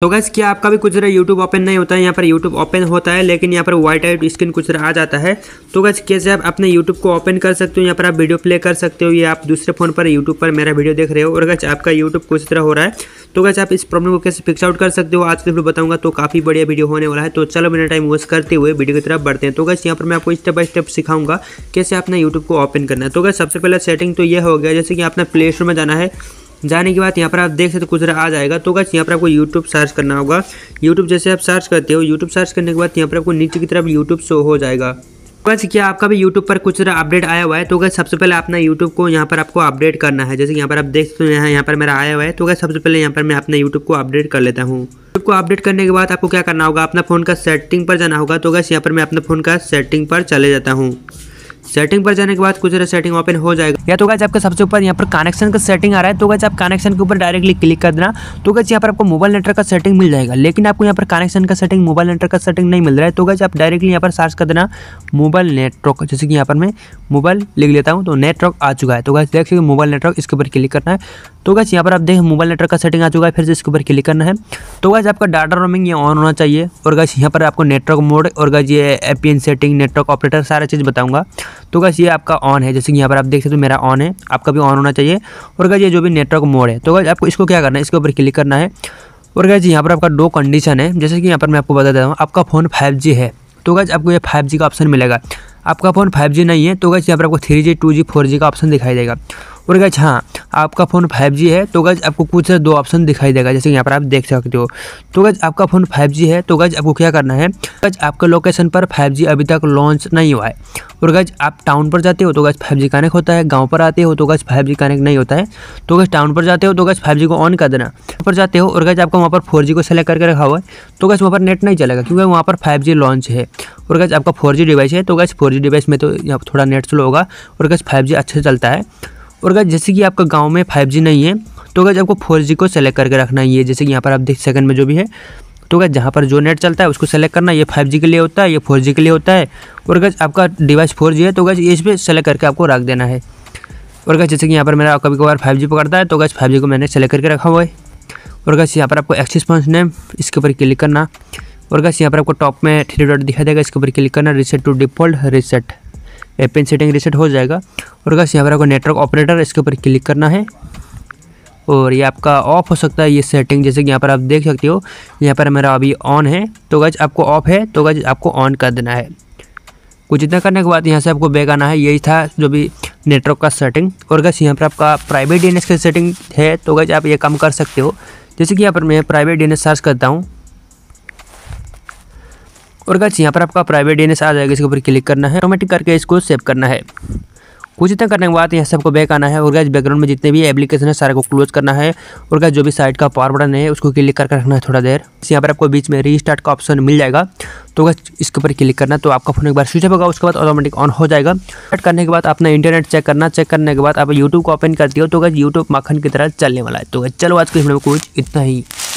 तो गैस क्या आपका भी कुछ ज़रा यूट्यूब ओपन नहीं होता है यहाँ पर यूट्यूब ओपन होता है लेकिन यहाँ पर वाइट आउट स्क्रीन कुछ रहा आ जाता है तो गैस कैसे आप अपने यूट्यूब को ओपन कर सकते हो यहाँ पर आप वीडियो प्ले कर सकते हो या आप दूसरे फोन पर यूट्यूब पर मेरा वीडियो देख रहे हो और गैस आपका यूट्यूब कुछ तरह हो रहा है तो गैस आप इस प्रॉब्लम को कैसे फिक्स आउट कर सकते हो आज के वीडियो बताऊंगा तो काफ़ी बढ़िया वीडियो होने वाला है तो चलो मेरा टाइम वेस्ट करते हुए वीडियो की तरफ बढ़ते हैं तो गैस यहाँ पर मैं आपको स्टेप बाय स्टेप सिखाऊंगा कैसे अपना यूट्यूब को ओपन करना है तो गैस सबसे पहले सेटिंग तो यह हो गया जैसे कि अपना प्ले स्टोर में जाना है जाने के बाद यहाँ पर आप देख सकते हो कुछ आ जाएगा तो गाइस यहाँ पर आपको यूट्यूब सर्च करना होगा यूट्यूब जैसे आप सर्च करते हो यूट्यूब सर्च करने के बाद यहाँ पर आपको नीचे की तरफ यूट्यूब शो हो जाएगा बस तो क्या आपका भी यूट्यूब पर कुछ अपडेट आया हुआ है तो क्या सबसे पहले अपना यूट्यूब को यहाँ पर आपको अपडेट करना है जैसे यहाँ पर आप देख सकते हो यहाँ यहाँ पर मेरा आया हुआ है तो क्या सबसे पहले यहाँ पर मैं अपने यूट्यूब को अपडेट कर लेता हूँ यूट्यूब को अपडेट करने के बाद आपको क्या करना होगा अपना फ़ोन का सेटिंग पर जाना होगा तो अगर यहाँ पर मैं अपने फ़ोन का सेटिंग पर चले जाता हूँ सेटिंग पर जाने के बाद कुछ सेटिंग ओपन हो जाएगा या तो गाइज आपका सबसे ऊपर यहाँ पर कनेक्शन का सेटिंग आ रहा है तो गाइज आप कनेक्शन के ऊपर डायरेक्टली क्लिक कर देना तो गाइज यहाँ पर आपको मोबाइल नेटवर्क का सेटिंग मिल जाएगा लेकिन आपको यहाँ पर कनेक्शन का सेटिंग मोबाइल नेटवर्क का सेटिंग नहीं मिल रहा है तो गाइज आप डायरेक्टली यहाँ पर सर्च कर देना मोबाइल नेटवर्क जैसे कि यहाँ पर मैं मोबाइल लिख लेता हूँ तो नेटवर्क आ चुका है तो गाइज देख सकते मोबाइल नेटवर्क इसके ऊपर क्लिक करना है तो गाइज यहाँ पर आप देखें मोबाइल नेटवर्क का सेटिंग आ चुका है फिर से इसके ऊपर क्लिक करना है तो गाइज आपका डाटा रोमिंग ये ऑन होना चाहिए और गाइज यहाँ पर आपको नेटवर्क मोड और गाइज ये एपीएन सेटिंग नेटवर्क ऑपरेटर सारा चीज़ बताऊँगा तो गैस ये आपका ऑन है जैसे कि यहाँ पर आप देख सकते हो मेरा ऑन है आपका भी ऑन होना चाहिए और गैस ये जो भी नेटवर्क मोड है तो गैस आपको इसको क्या करना है इसके ऊपर क्लिक करना है और गैस यहाँ पर आपका दो कंडीशन है जैसे कि यहाँ पर मैं आपको बता देता हूँ आपका फ़ोन फाइव है तो गैस आपको ये फाइव का ऑप्शन मिलेगा आपका फ़ोन फाइव नहीं है तो गैस यहाँ पर आपको three G two G four G का ऑप्शन दिखाई देगा और गज हाँ आपका फ़ोन 5G है तो गज आपको कुछ दो ऑप्शन दिखाई देगा जैसे यहाँ पर आप देख सकते हो तो गज आपका फ़ोन 5G है तो गज आपको क्या करना है गज आपके लोकेशन पर 5G अभी तक लॉन्च नहीं हुआ है और गज आप टाउन पर जाते हो तो गज 5G कनेक्ट होता है गाँव पर आते हो तो गज 5G कनेक्ट नहीं होता है तो गज टाउन पर जाते हो तो गज 5G को ऑन कर देना पर जाते हो और गज आपका वहाँ पर फोर को सेलेक्ट करके रखा हुआ है तो गज वहाँ पर नेट नहीं चलेगा क्योंकि वहाँ पर फाइव लॉन्च है और गज आपका फोर डिवाइस है तो गज फोर डिवाइस में तो यहाँ पर थोड़ा नेट स्लो होगा और गज फाइव अच्छे चलता है और अगर जैसे कि आपका गाँव में फाइव नहीं है तो अगर आपको फोर को सेलेक्ट करके रखना ही है जैसे कि यहाँ पर आप देख सेकंड में जो भी है तो अगर जहाँ पर जो नेट चलता है उसको सेलेक्ट करना ये 5G के लिए होता है ये 4G के लिए होता है और अगर आपका डिवाइस 4G है तो गज इस पर सेलेक्ट करके आपको रख देना है और गज जैसे कि यहाँ पर मेरा कभी कभार 5G पकड़ता है तो गज 5G को मैंने सेलेक्ट करके रखा हुआ है और गज यहाँ पर आपको एक्सिस पॉइंट नेम इसके ऊपर क्लिक करना और गज यहाँ पर आपको टॉप में थ्री डॉट दिखा देगा इसके ऊपर क्लिक करना reset to default reset APN setting reset हो जाएगा और बस यहाँ पर आपको नेटवर्क ऑपरेटर इसके ऊपर क्लिक करना है और ये आपका ऑफ हो सकता है ये सेटिंग जैसे कि यहाँ पर आप देख सकते हो यहाँ पर मेरा अभी ऑन है तो गज आपको ऑफ है तो गज आपको ऑन कर देना है कुछ इतना करने के बाद यहाँ से आपको बैग आना है यही था जो भी नेटवर्क का सेटिंग और गज यहाँ पर आपका प्राइवेट डी की सेटिंग है तो गज आप ये काम कर सकते हो जैसे कि यहाँ पर मैं प्राइवेट डी सर्च करता हूँ और गाइस यहाँ पर आपका प्राइवेट एस आ जाएगा इसके ऊपर क्लिक करना है ऑटोमेटिक करके इसको सेव करना है कुछ इतना करने के बाद यहाँ से आपको बैक आना है और गैस बैकग्राउंड में जितने भी एप्लीकेशन है सारे को क्लोज करना है और गाइज जो भी साइट का पावर बटन है उसको क्लिक करके रखना है थोड़ा देर यहाँ पर आपको बीच में रीस्टार्ट का ऑप्शन मिल जाएगा तो गाइज इसके ऊपर क्लिक करना तो आपका फोन एक बार स्विच होगा उसके बाद ऑटोमेटिक ऑन हो जाएगा स्टार्ट करने के बाद अपना इंटरनेट चेक करना चेक करने के बाद आप यूट्यूब को ओपन करती हो तो गाइज यूट्यूब माखन की तरह चलने वाला है तो चलो आज के में कुछ इतना ही